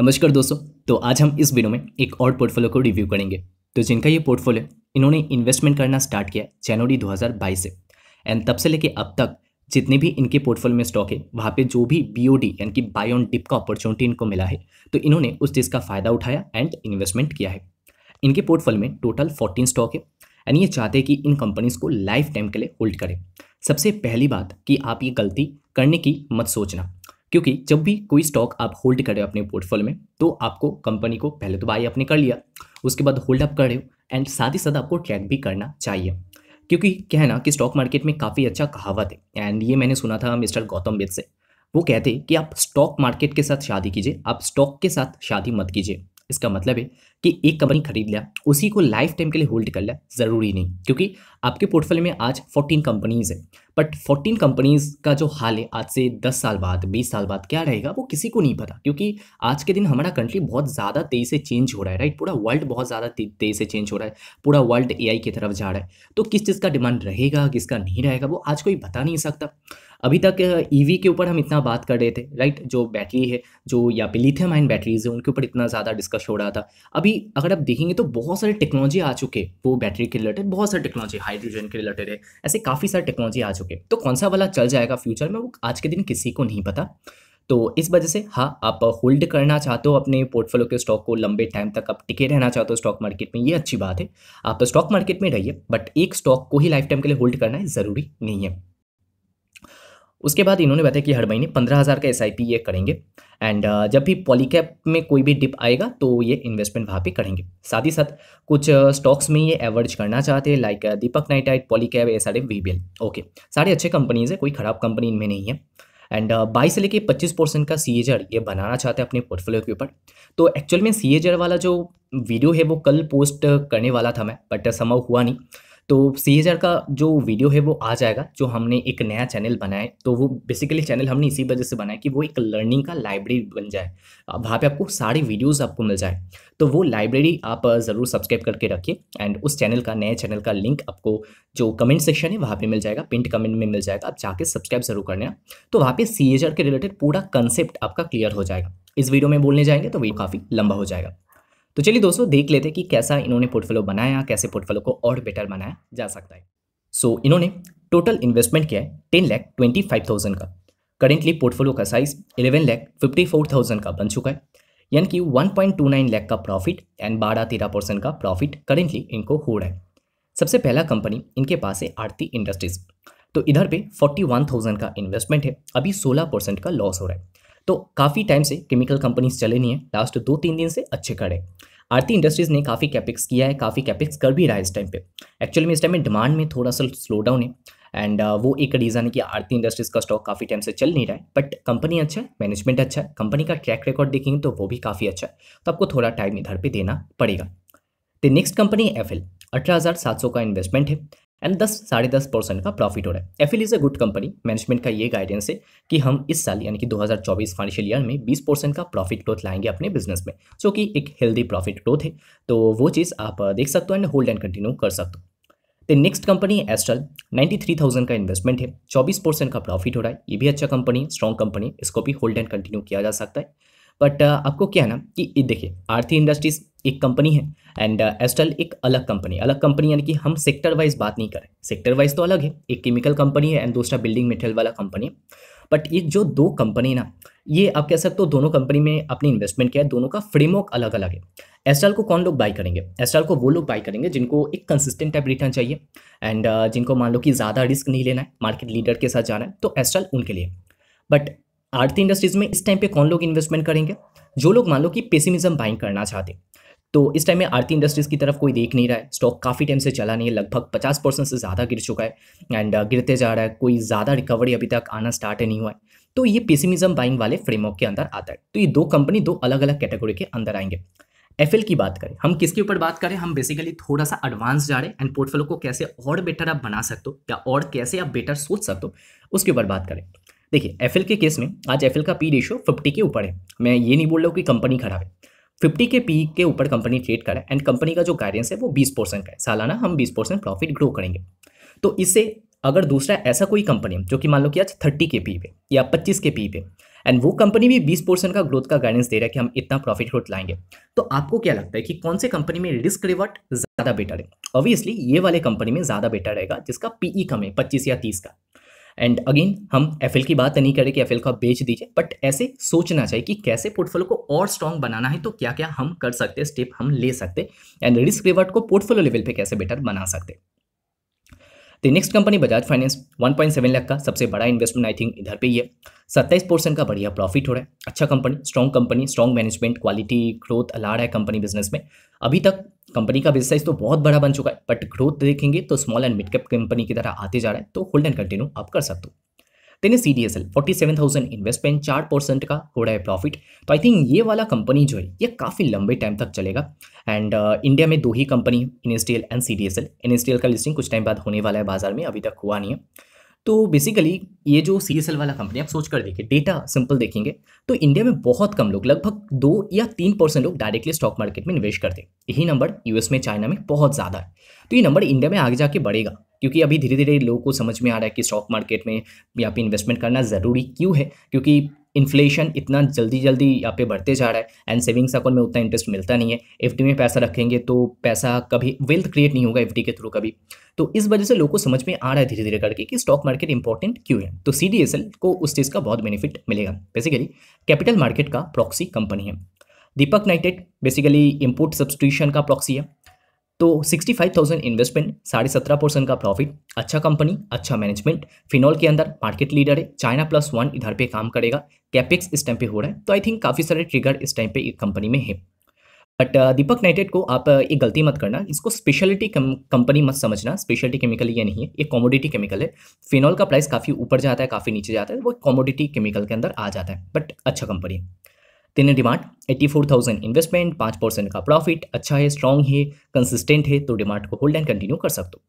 नमस्कार दोस्तों तो आज हम इस वीडियो में एक और पोर्टफोलियो को रिव्यू करेंगे तो जिनका ये पोर्टफोलियो इन्होंने इन्वेस्टमेंट करना स्टार्ट किया जनवरी 2022 से एंड तब से लेके अब तक जितने भी इनके पोर्टफोलियो में स्टॉक है वहाँ पे जो भी बी यानी कि बाय ऑन डिप का अपॉर्चुनिटी इनको मिला है तो इन्होंने उस चीज़ का फ़ायदा उठाया एंड इन्वेस्टमेंट किया है इनके पोर्टफोलियो में टोटल फोर्टीन स्टॉक है एंड ये चाहते हैं कि इन कंपनीज़ को लाइफ टाइम के लिए होल्ड करें सबसे पहली बात कि आप ये गलती करने की मत सोचना क्योंकि जब भी कोई स्टॉक आप होल्ड कर रहे हो अपने पोर्टफोलियो में तो आपको कंपनी को पहले तो बाई आपने कर लिया उसके बाद होल्ड अप कर रहे हो एंड साथ ही साथ आपको ट्रैक भी करना चाहिए क्योंकि क्या है ना कि स्टॉक मार्केट में काफ़ी अच्छा कहावत है एंड ये मैंने सुना था मिस्टर गौतम बेद से वो कहते कि आप स्टॉक मार्केट के साथ शादी कीजिए आप स्टॉक के साथ शादी मत कीजिए इसका मतलब है कि एक कंपनी खरीद लिया उसी को लाइफ टाइम के लिए होल्ड कर लिया ज़रूरी नहीं क्योंकि आपके पोर्टफोलियो में आज 14 कंपनीज हैं बट फोर्टीन कंपनीज का जो हाल है आज से दस साल बाद बीस साल बाद क्या रहेगा वो किसी को नहीं पता क्योंकि आज के दिन हमारा कंट्री बहुत ज़्यादा तेज़ी से चेंज हो रहा है राइट पूरा वर्ल्ड बहुत ज़्यादा तेज़ी से चेंज हो रहा है पूरा वर्ल्ड ए की तरफ जा रहा है तो किस चीज़ का डिमांड रहेगा किसका नहीं रहेगा वो आज कोई बता नहीं सकता अभी तक ईवी e के ऊपर हम इतना बात कर रहे थे राइट जो बैटरी है जो या पे लिथियम आइन बैटरीज है उनके ऊपर इतना ज़्यादा डिस्कस हो रहा था अभी अगर आप देखेंगे तो बहुत सारी टेक्नोलॉजी आ चुके वो बैटरी के रिलेटेड बहुत सारी टेक्नोलॉजी हाइड्रोजन के रिलेटेड है ऐसे काफ़ी सारी टेक्नोलॉजी आ चुके चुके तो कौन सा वाला चल जाएगा फ्यूचर में वो आज के दिन किसी को नहीं पता तो इस वजह से हाँ आप होल्ड करना चाहते हो अपने पोर्टफोलियो के स्टॉक को लंबे टाइम तक आप टिके रहना चाहते हो स्टॉक मार्केट में ये अच्छी बात है आप स्टॉक मार्केट में रहिए बट एक स्टॉक को ही लाइफ टाइम के लिए होल्ड करना ज़रूरी नहीं है उसके बाद इन्होंने बताया कि हर महीने पंद्रह हज़ार का एस ये करेंगे एंड uh, जब भी पॉलीकैप में कोई भी डिप आएगा तो ये इन्वेस्टमेंट वहाँ पे करेंगे साथ ही साथ कुछ स्टॉक्स uh, में ये एवरेज करना चाहते हैं like Deepak nitrite Polycab S R okay सारे अच्छे कंपनीज है कोई ख़राब कंपनी इनमें नहीं है एंड बाईस uh, से लेके पच्चीस परसेंट का सी ये बनाना चाहते हैं अपने पोर्टफोलियो के ऊपर तो एक्चुअल में सी वाला जो वीडियो है वो कल पोस्ट करने वाला था मैं बट संभव हुआ नहीं तो सी का जो वीडियो है वो आ जाएगा जो हमने एक नया चैनल बनाया तो वो बेसिकली चैनल हमने इसी वजह से बनाया कि वो एक लर्निंग का लाइब्रेरी बन जाए वहाँ पे आपको सारी वीडियोस आपको मिल जाए तो वो लाइब्रेरी आप ज़रूर सब्सक्राइब करके रखिए एंड उस चैनल का नए चैनल का लिंक आपको जो कमेंट सेक्शन है वहाँ पर मिल जाएगा पिंट कमेंट में मिल जाएगा आप जाके सब्सक्राइब जरूर करना तो वहाँ पर सी के रिलेटेड पूरा कंसेप्ट आपका क्लियर हो जाएगा इस वीडियो में बोलने जाएंगे तो वीडियो काफ़ी लंबा हो जाएगा तो चलिए दोस्तों देख लेते हैं कि कैसा इन्होंने पोर्टफोलियो बनाया कैसे पोर्टफोलियो को और बेटर बनाया जा सकता है सो so, इन्होंने टोटल इन्वेस्टमेंट किया है ten lakh twenty five thousand का करेंटली पोर्टफोलियो का size eleven lakh fifty four thousand का बन चुका है यानी कि one point two nine lakh का प्रॉफिट एंड बारह तेरह परसेंट का प्रॉफिट करेंटली इनको हो रहा है सबसे पहला कंपनी इनके पास है आरती इंडस्ट्रीज तो इधर पे फोर्टी वन थाउजेंड का इन्वेस्टमेंट है अभी सोलह परसेंट का लॉस हो रहा है तो काफ़ी टाइम से केमिकल कंपनीज चले नहीं है लास्ट दो तीन दिन से अच्छे खड़े आरती इंडस्ट्रीज़ ने काफ़ी कैपिक्स किया है काफ़ी कैपिक्स कर भी रहा है इस टाइम पे एक्चुअली में इस टाइम में डिमांड में थोड़ा सा स्लो डाउन है एंड uh, वो एक रीज़न है कि आरती इंडस्ट्रीज़ का स्टॉक काफ़ी टाइम से चल नहीं रहा है बट कंपनी अच्छा है मैनेजमेंट अच्छा है कंपनी का ट्रैक रिकॉर्ड देखेंगे तो वो भी काफ़ी अच्छा है तो आपको थोड़ा टाइम इधर पर देना पड़ेगा the next company F L अठारह हज़ार सात सौ का इन्वेस्टमेंट है एंड दस साढ़े दस परसेंट का प्रॉफिट हो रहा है FIL is a good company management का ये गाइडेंस है कि हम इस साल यानी कि 2024 फाइनेंशियल ईयर में 20 परसेंट का प्रॉफिट ग्रोथ लाएंगे अपने बिजनेस में जो कि एक हेल्दी प्रॉफिट ग्रोथ है तो वो चीज़ आप देख सकते हो एंड होल्ड एंड कंटिन्यू कर सकते हो द नेक्स्ट कंपनी है एस्ट्रल 93,000 का इन्वेस्टमेंट है 24 परसेंट का प्रॉफिट हो रहा है ये भी अच्छा कंपनी स्ट्रॉन्ग कंपनी इसको भी होल्ड एंड कंटिन्यू किया जा सकता है बट uh, आपको क्या है ना कि देखिए आरती इंडस्ट्रीज एक कंपनी है एंड एस्टल uh, एक अलग कंपनी अलग कंपनी यानी कि हम सेक्टर वाइज बात नहीं करें सेक्टर वाइज तो अलग है एक केमिकल कंपनी है एंड दूसरा बिल्डिंग मेटेरियल वाला कंपनी है बट ये जो दो कंपनी ना ये आप कह सकते हो दोनों कंपनी में अपनी इन्वेस्टमेंट किया है दोनों का फ्रेमवर्क अलग अलग है एस्टल को कौन लोग बाई करेंगे एस्टल को वो लोग बाई करेंगे जिनको एक कंसिस्टेंट टाइप रिटर्न चाहिए एंड uh, जिनको मान लो कि ज़्यादा रिस्क नहीं लेना है मार्केट लीडर के साथ जाना है तो एस्टल उनके लिए बट आरती इंडस्ट्रीज़ में इस टाइम पे कौन लोग इन्वेस्टमेंट करेंगे जो लोग मान लो कि पेसिमिज्म बाइंग करना चाहते तो इस टाइम में आरती इंडस्ट्रीज़ की तरफ कोई देख नहीं रहा है स्टॉक काफ़ी टाइम से चला नहीं है लगभग पचास परसेंट से ज़्यादा गिर चुका है एंड uh, गिरते जा रहा है कोई ज़्यादा रिकवरी अभी तक आना स्टार्ट नहीं हुआ है तो ये पेसिमिज्म बाइंग वाले फ्रेमवर्क के अंदर आता है तो ये दो कंपनी दो अलग अलग कैटेगरी के अंदर आएंगे एफ की बात करें हम किसके ऊपर बात करें हम बेसिकली थोड़ा सा एडवांस जा रहे हैं एंड पोर्टफोलियो को कैसे और बेटर आप बना सकते हो या और कैसे आप बेटर सोच सकते हो उसके ऊपर बात करें देखिए एफ के केस में आज एफ का पी रेशियो फिफ्टी के ऊपर है मैं ये नहीं बोल रहा हूँ कि कंपनी खराब है फिफ्टी के पी के ऊपर कंपनी ट्रेड करा एंड कंपनी का जो गाइडेंस है वो बीस परसेंट का है सालाना हम बीस परसेंट प्रॉफिट ग्रो करेंगे तो इससे अगर दूसरा ऐसा कोई कंपनी जो कि मान लो कि आज थर्टी के पी पे या पच्चीस के पी पे एंड वो कंपनी भी बीस परसेंट का ग्रोथ का गाइडेंस दे रहा है कि हम इतना प्रॉफिट ग्रोथ लाएंगे तो आपको क्या लगता है कि कौन से कंपनी में रिस्क रिवर्ट ज़्यादा बेटर है ऑब्वियसली ये वाले कंपनी में ज़्यादा बेटर रहेगा जिसका पीई e कम है पच्चीस या तीस का एंड अगेन हम एफ की बात नहीं करें कि एफ को आप बेच दीजिए बट ऐसे सोचना चाहिए कि कैसे पोर्टफोलियो को और स्ट्रॉन्ग बनाना है तो क्या क्या हम कर सकते हैं स्टेप हम ले सकते एंड रिस्क रिवर्ट को पोर्टफोलियो लेवल पे कैसे बेटर बना सकते the next company Bajaj finance 1.7 lakh का सबसे बड़ा इन्वेस्टमेंट आई थिंक इधर पे ही है सत्ताईस परसेंट का बढ़िया प्रॉफिट हो रहा है अच्छा company strong company strong management quality growth अला रहा है कंपनी बिजनेस में अभी तक कंपनी का बिजनेस तो बहुत बड़ा बन चुका है बट ग्रोथ देखेंगे तो small and mid cap company की तरह आते जा रहा है तो होल्ड एंड कंटिन्यू आप कर सकते हो then C D S L forty seven thousand investment चार परसेंट का हो रहा है प्रॉफिट तो आई थिंक ये वाला कंपनी जो है ये काफ़ी लंबे टाइम तक चलेगा एंड uh, इंडिया में दो ही company N S T L and C D S L N S T L का लिस्टिंग कुछ टाइम बाद होने वाला है बाजार में अभी तक हुआ नहीं है तो बेसिकली ये जो सी एस एल वाला कंपनी आप सोच कर देखिए डेटा सिंपल देखेंगे तो इंडिया में बहुत कम लोग लगभग दो या तीन परसेंट लोग डायरेक्टली स्टॉक मार्केट में निवेश करते हैं यही नंबर यूएस में चाइना में बहुत ज़्यादा है तो ये नंबर इंडिया में आगे जाके बढ़ेगा क्योंकि अभी धीरे धीरे लोगों को समझ में आ रहा है कि स्टॉक मार्केट में यहाँ पर इन्वेस्टमेंट करना ज़रूरी क्यों है क्योंकि इन्फ्लेशन इतना जल्दी जल्दी यहाँ पे बढ़ते जा रहा है एंड सेविंग्स अकाउंट में उतना इंटरेस्ट मिलता नहीं है एफ में पैसा रखेंगे तो पैसा कभी वेल्थ क्रिएट नहीं होगा एफ के थ्रू कभी तो इस वजह से लोगों को समझ में आ रहा है धीरे धीरे करके कि स्टॉक मार्केट इंपॉर्टेंट क्यों है तो सी को उस चीज़ का बहुत बेनिफिट मिलेगा बेसिकली कैपिटल मार्केट का प्रॉक्सी कंपनी है Deepak nitrite basically import substitution का प्रॉक्सी है तो 65,000 इन्वेस्टमेंट साढ़े सत्रह परसेंट का प्रॉफिट अच्छा कंपनी अच्छा मैनेजमेंट फिनॉल के अंदर मार्केट लीडर है चाइना प्लस वन इधर पे काम करेगा कैपेक्स इस टाइम पे हो रहा है तो आई थिंक काफ़ी सारे ट्रिगर इस टाइम पे कंपनी में है बट दीपक नाइटेड को आप ये uh, गलती मत करना इसको स्पेशलिटी कंपनी मत समझना स्पेशलिटी केमिकल ये नहीं है ये कॉमोडिटी केमिकल है फिनॉल का प्राइस काफ़ी ऊपर जाता है काफ़ी नीचे जाता है वो कॉमोडिटी केमिकल के अंदर आ जाता है बट अच्छा कंपनी है तीन demand eighty four thousand investment पाँच परसेंट का प्रॉफिट अच्छा है स्ट्रॉन्ग है कंसिस्टेंट है तो डिमांड को होल्ड एंड कंटिन्यू कर सकते हो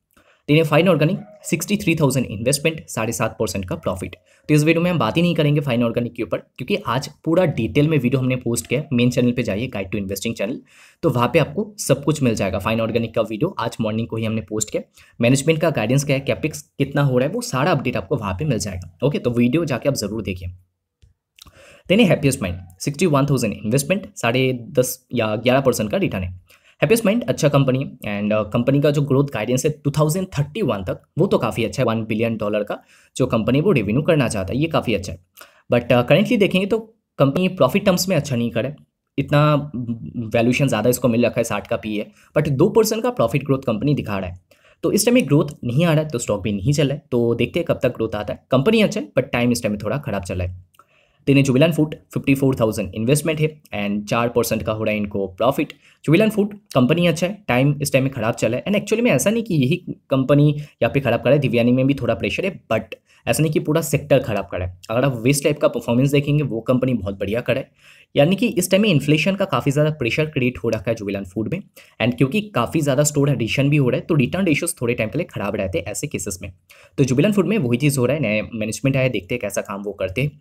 तीन fine organic sixty three thousand investment साढ़े सात परसेंट का प्रॉफिट तो इस वीडियो में हम बात ही नहीं करेंगे फाइन ऑर्गेनिक के ऊपर क्योंकि आज पूरा डिटेल में वीडियो हमने पोस्ट किया मेन चैनल पर जाइए गाइड टू इन्वेस्टिंग चैनल तो वहाँ पे आपको सब कुछ मिल जाएगा फाइन ऑर्गेनिक का वीडियो आज मॉर्निंग को ही हमने पोस्ट किया मैनेजमेंट का गाइडेंस क्या है कैपिक्स कितना हो रहा है वो सारा अपडेट आपको वहाँ पर मिल जाएगा ओके तो वीडियो जाके आप जरूर देखिए then happiest mind sixty one thousand investment साढ़े दस या ग्यारह परसेंट का रिटर्न है हैप्पीएस्ट माइंड अच्छा कंपनी है एंड कंपनी का जो ग्रोथ गाइडेंस है टू थाउजेंड थर्टी वन तक वो तो काफ़ी अच्छा है वन बिलियन डॉलर का जो कंपनी वो रेवेन्यू करना चाहता है ये काफ़ी अच्छा है बट करेंटली uh, देखेंगे तो कंपनी प्रॉफिट टर्म्स में अच्छा नहीं करे इतना वैल्यूशन ज़्यादा इसको मिल रखा है साठ का पी है बट दो परसेंट का प्रॉफिट ग्रोथ कंपनी दिखा रहा है तो इस टाइम ग्रोथ नहीं आ रहा है तो स्टॉक भी नहीं चल रहा है तो देखते हैं कब तक ग्रोथ आता है कंपनी अच्छा है बट टाइम इस टाइम थोड़ा खराब चला है तीन जुबिलन फूड थाउजेंड इन्वेस्टमेंट है एंड चार परसेंट का हो रहा है इनको प्रॉफिट जुबिलन फूड कंपनी अच्छा है टाइम इस टाइम में खराब चला है एंड एक्चुअली में ऐसा नहीं कि यही कंपनी यहाँ पे खराब करा है दिव्यानी में भी थोड़ा प्रेशर है बट ऐसा नहीं कि पूरा सेक्टर खराब करा है अगर आप वेस्ट टाइप का परफॉर्मेंस देखेंगे वो कंपनी बहुत बढ़िया करा है यानी कि इस टाइम में इन्फ्लेशन का काफ़ी ज़्यादा प्रेशर क्रिएट हो रखा है जुबिलन फूड में एंड क्योंकि काफ़ी ज़्यादा स्टोर एडिशन भी हो रहा है तो रिटर्न रेशियोज थोड़े टाइम के लिए खराब रहते हैं ऐसे केसेस में तो जुबिलन फूड में वही चीज़ हो रहा है नए मैनेजमेंट आया देखते हैं कैसा काम वो करते हैं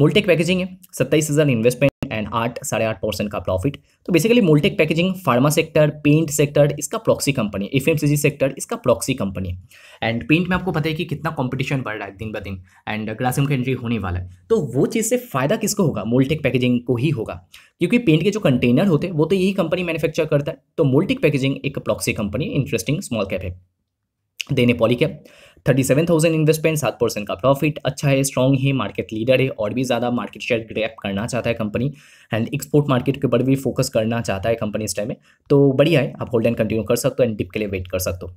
मोल्टेक पैकेजिंग है सत्ताईस हज़ार इन्वेस्टमेंट एंड आठ साढ़े आठ परसेंट का प्रॉफिट तो basically Moldtek packaging pharma sector paint sector इसका प्रॉक्सी कंपनी एफ सेक्टर इसका प्रॉक्सी कंपनी एंड पेंट में आपको पता है कि कितना कंपटीशन बढ़ रहा है दिन ब दिन एंड ग्लासिम का एंट्री होने वाला है तो वो चीज़ से फ़ायदा किसको होगा मोल्टेक पैकेजिंग को ही होगा क्योंकि पेंट के जो कंटेनर होते हैं वो तो यही कंपनी मैन्युफैक्चर करता है तो मोल्टेक पैकेजिंग एक proxy company interesting small cap है then Polycab thirty seven thousand investment सात परसेंट का प्रॉफिट अच्छा है स्ट्रॉन्ग है मार्केट लीडर है और भी ज़्यादा मार्केट शेयर ग्रैप करना चाहता है कंपनी एंड एक्सपोर्ट मार्केट के ऊपर भी फोकस करना चाहता है कंपनी इस टाइम में तो बढ़िया है आप होल्ड एंड कंटिन्यू कर सकते हो एंड डिप के लिए वेट कर सकते हो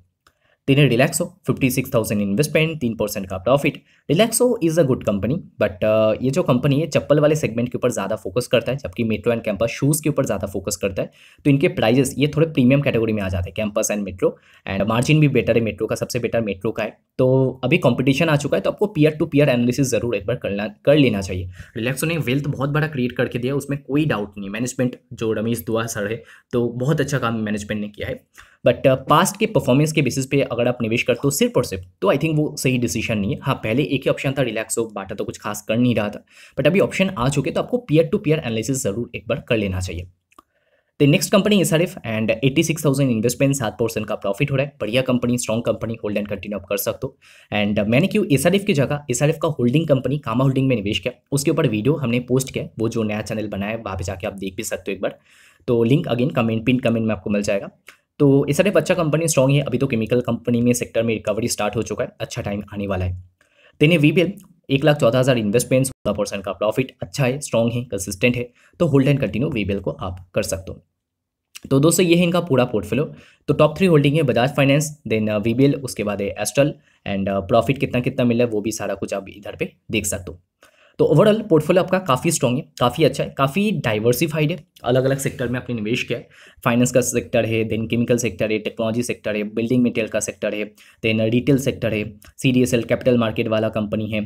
तीन Relaxo fifty six thousand investment तीन परसेंट का profit Relaxo is a good company but ये जो कंपनी है चप्पल वाले सेगमेंट के ऊपर ज़्यादा फोकस करता है जबकि मेट्रो एंड कैंपस शूज़ के ऊपर ज़्यादा फोकस करता है तो इनके प्राइजेस ये थोड़े प्रीमियम कैटेगरी में आ जाते हैं Campus and Metro and margin भी बेटर है मेट्रो का सबसे बेटर मेट्रो का है तो अभी कॉम्पिटिशन आ चुका है तो आपको पीयर टू पीयर एनालिसिस ज़रूर एक बार करना कर लेना चाहिए रिलैक्सो ने वेल्थ बहुत बड़ा क्रिएट करके दिया उसमें कोई डाउट नहीं मैनेजमेंट जो रमेश दुआ सर है तो बहुत अच्छा काम मैनेजमेंट ने किया है बट पास्ट uh, के परफॉर्मेंस के बेसिस पे अगर आप निवेश करते हो सिर्फ और सिर्फ तो आई थिंक वो सही डिसीजन नहीं है हाँ पहले एक ही ऑप्शन था रिलैक्स हो बाटा तो कुछ खास कर नहीं रहा था बट अभी ऑप्शन आ चुके तो आपको पीयर टू पीयर एनालिसिस जरूर एक बार कर लेना चाहिए द नेक्स्ट कंपनी इस R and eighty six thousand investment सात परसेंट का प्रॉफिट हो रहा है बढ़िया company strong company hold and continue आप कर सकते हो एंड uh, मैंने क्यों एस आर एफ की जगह एस आर एफ का होल्डिंग कंपनी कामा होल्डिंग में निवेश किया उसके ऊपर वीडियो हमने पोस्ट किया वो जो नया चैनल बनाया है वहाँ पर जाकर आप देख भी सकते हो एक बार तो link again comment pin comment में आपको मिल जाएगा तो इस तरह अच्छा कंपनी स्ट्रॉन्ग है अभी तो केमिकल कंपनी में सेक्टर में रिकवरी स्टार्ट हो चुका है अच्छा टाइम आने वाला है देने बिल एक लाख चौदह हज़ार इन्वेस्टमेंट चौदह परसेंट का प्रॉफिट अच्छा है स्ट्रॉन्ग है कंसिस्टेंट है तो hold and continue V bill को आप कर सकते हो तो दोस्तों ये है इनका पूरा पोर्टफोलियो तो टॉप थ्री होल्डिंग है Bajaj finance then V bill उसके बाद है एस्ट्रल एंड प्रॉफिट uh, कितना कितना मिला है वो भी सारा कुछ आप इधर पे देख सकते हो तो ओवरऑल पोर्टफोलियो आपका काफ़ी स्ट्रॉन्ग है काफ़ी अच्छा है काफ़ी डाइवर्सिफाइड है अलग अलग सेक्टर में आपने निवेश किया है फाइनेंस का सेक्टर है देन केमिकल सेक्टर है टेक्नोलॉजी सेक्टर है बिल्डिंग मटेरियल का सेक्टर है देन रिटेल सेक्टर है सी कैपिटल मार्केट वाला कंपनी है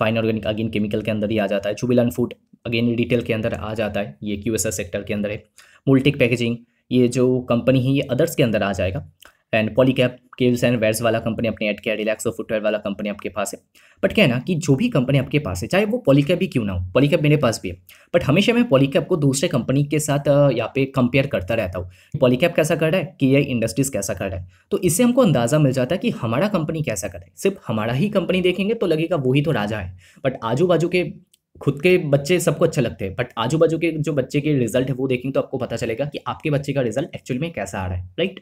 फाइन ऑर्गेनिक अगेन केमिकल के अंदर ही आ जाता है चुबिल फूड अगेन रिटेल के अंदर आ जाता है ये क्यू सेक्टर के अंदर है मोल्टिक पैकेजिंग ये जो कंपनी है ये अदर्स के अंदर आ जाएगा and Polycab cables and wares वाला कंपनी अपने ऐड किया और फुटवेयर वाला कंपनी आपके पास है बट क्या है ना कि जो भी कंपनी आपके पास है चाहे वो पॉलीकैप भी क्यों ना हो पॉलीकैप मेरे पास भी है बट हमेशा मैं पॉलीकैप को दूसरे कंपनी के साथ यहाँ पे कंपेयर करता रहता हूँ पॉलीकैप कैसा कर रहा है कि ये इंडस्ट्रीज कैसा कर रहा है तो इससे हमको अंदाज़ा मिल जाता है कि हमारा कंपनी कैसा कर रहा है सिर्फ हमारा ही कंपनी देखेंगे तो लगेगा वही तो राजा है बट आजू बाजू के खुद के बच्चे सबको अच्छे लगते हैं बट आजू बाजू के जो बच्चे के रिजल्ट है वो देखेंगे तो आपको पता चलेगा कि आपके बच्चे का रिजल्ट एक्चुअल में कैसा आ रहा है राइट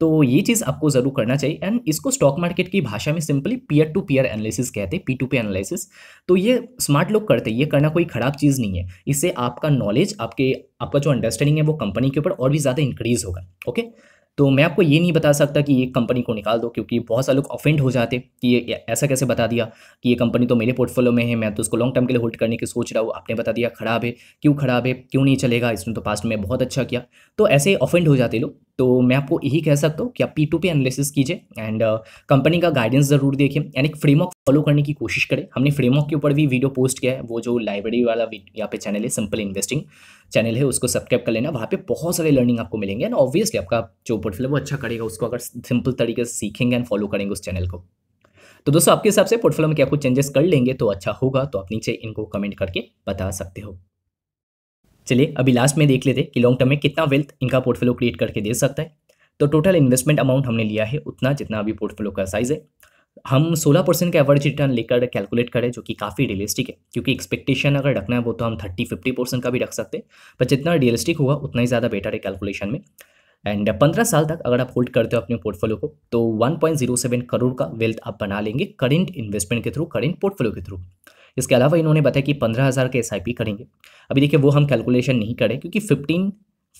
तो ये चीज़ आपको ज़रूर करना चाहिए एंड इसको स्टॉक मार्केट की भाषा में simply peer to peer analysis कहते हैं पी टू पी एनालिसिस तो ये स्मार्ट लोग करते हैं ये करना कोई ख़राब चीज़ नहीं है इससे आपका नॉलेज आपके आपका जो अंडरस्टैंडिंग है वो कंपनी के ऊपर और भी ज़्यादा इंक्रीज़ होगा ओके तो मैं आपको ये नहीं बता सकता कि ये कंपनी को निकाल दो क्योंकि बहुत सारे लोग ऑफेंड हो जाते कि ये ऐसा कैसे बता दिया कि ये कंपनी तो मेरे पोर्टफोलियो में है मैं तो उसको लॉन्ग टर्म के लिए होल्ड करने की सोच रहा हूँ आपने बता दिया खराब है क्यों खराब है क्यों नहीं चलेगा इसने तो पास्ट में बहुत अच्छा किया तो ऐसे ऑफेंड हो जाते लोग तो मैं आपको यही कह सकता हूँ कि आप पी टू पी एनालिसिस कीजिए एंड कंपनी uh, का गाइडेंस ज़रूर देखिए एंड एक फ्रेमवर्क फॉलो करने की कोशिश करें हमने फ्रेमवर्क के ऊपर भी वीडियो पोस्ट किया है वो जो लाइब्रेरी वाला यहाँ पे चैनल है सिंपल इन्वेस्टिंग चैनल है उसको सब्सक्राइब कर लेना वहाँ पे बहुत सारे लर्निंग आपको मिलेंगे एंड ऑब्वियसली आपका जो पोर्टफोलियो वो अच्छा करेगा उसको अगर सिंपल तरीके से सीखेंगे एंड फॉलो करेंगे उस चैनल को तो दोस्तों आपके हिसाब से पोर्टफोलियो में क्या कुछ चेंजेस कर लेंगे तो अच्छा होगा तो आप नीचे इनको कमेंट करके बता सकते हो चलिए अभी लास्ट में देख लेते कि लॉन्ग टर्म में कितना वेल्थ इनका पोर्टफोलियो क्रिएट करके दे सकता है तो टोटल इन्वेस्टमेंट अमाउंट हमने लिया है उतना जितना अभी पोर्टफोलियो का साइज़ है हम 16 परसेंट का एवरेज रिटर्न लेकर कैलकुलेट करें जो कि काफ़ी रियलिस्टिक है क्योंकि एक्सपेक्टेशन अगर रखना है वो तो हम 30 50 परसेंट का भी रख सकते हैं पर जितना रियलिस्टिक होगा उतना ही ज़्यादा बेटर है कैलकुलेशन में एंड पंद्रह साल तक अगर आप होल्ड करते हो अपने पोर्टफोलियो को तो 1.07 करोड़ का वेल्थ आप बना लेंगे करेंट इन्वेस्टमेंट के थ्रू करेंट पोर्टफोलियो के थ्रू इसके अलावा इन्होंने बताया कि पंद्रह हज़ार के एस करेंगे अभी देखिए वो हम कैलकुलेशन नहीं करें क्योंकि फिफ्टीन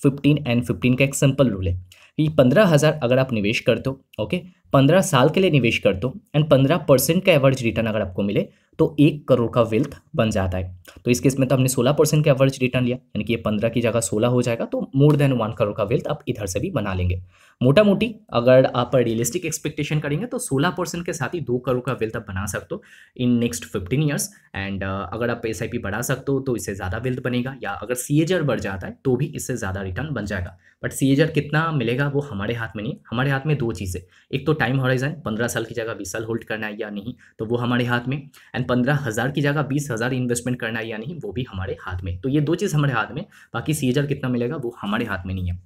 फिफ्टीन एंड फिफ्टीन का एक सिंपल रूल है कि पंद्रह हज़ार अगर आप निवेश कर दो ओके पंद्रह साल के लिए निवेश कर दो एंड पंद्रह परसेंट का एवरेज रिटर्न अगर आपको मिले तो एक करोड़ का वेल्थ बन जाता है तो इस केस में तो हमने सोलह परसेंट का एवरेज रिटर्न लिया यानी कि ये पंद्रह की जगह सोलह हो जाएगा तो मोर देन वन करोड़ का वेल्थ आप इधर से भी बना लेंगे मोटा मोटी अगर आप रियलिस्टिक एक्सपेक्टेशन करेंगे तो सोलह परसेंट के साथ ही दो करोड़ का वेल्थ आप बना सकते हो in next fifteen years and अगर आप एस बढ़ा सकते हो तो इससे ज़्यादा वेल्थ बनेगा या अगर सी बढ़ जाता है तो भी इससे ज़्यादा रिटर्न बन जाएगा बट सी कितना मिलेगा वो हमारे हाथ में नहीं हमारे हाथ में दो चीज़ें एक तो टाइम हॉराइजन पंद्रह साल की जगह बीस साल होल्ड करना है या नहीं तो वो हमारे हाथ में एंड पंद्रह की जगह बीस इन्वेस्टमेंट करना करना है या नहीं वो भी हमारे हाथ में तो ये दो चीज़ हमारे हाथ में बाकी सी कितना मिलेगा वो हमारे हाथ में नहीं है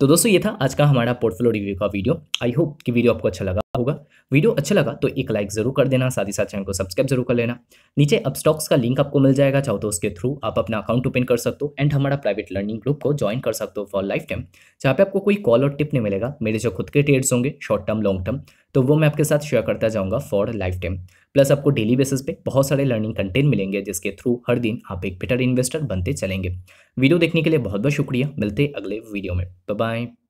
तो दोस्तों ये था आज का हमारा पोर्टफोलियो रिव्यू का वीडियो आई होप कि वीडियो आपको अच्छा लगा होगा वीडियो अच्छा लगा तो एक लाइक जरूर कर देना साथ ही साथ चैनल को सब्सक्राइब जरूर कर लेना नीचे अब स्टॉक्स का लिंक आपको मिल जाएगा चाहो तो उसके थ्रू आप अपना अकाउंट ओपन कर सकते हो एंड हमारा प्राइवेट लर्निंग ग्रुप को ज्वाइन कर सकते हो फॉर लाइफ टाइम जहाँ पे आपको कोई कॉल और टिप नहीं मिलेगा मेरे जो खुद के ट्रेड्स होंगे शॉर्ट टर्म लॉन्ग टर्म तो वो मैं आपके साथ शेयर करता जाऊँगा फॉर लाइफ टाइम प्लस आपको डेली बेसिस पे बहुत सारे लर्निंग कंटेंट मिलेंगे जिसके थ्रू हर दिन आप एक बेटर इन्वेस्टर बनते चलेंगे वीडियो देखने के लिए बहुत बहुत शुक्रिया मिलते अगले वीडियो में बाय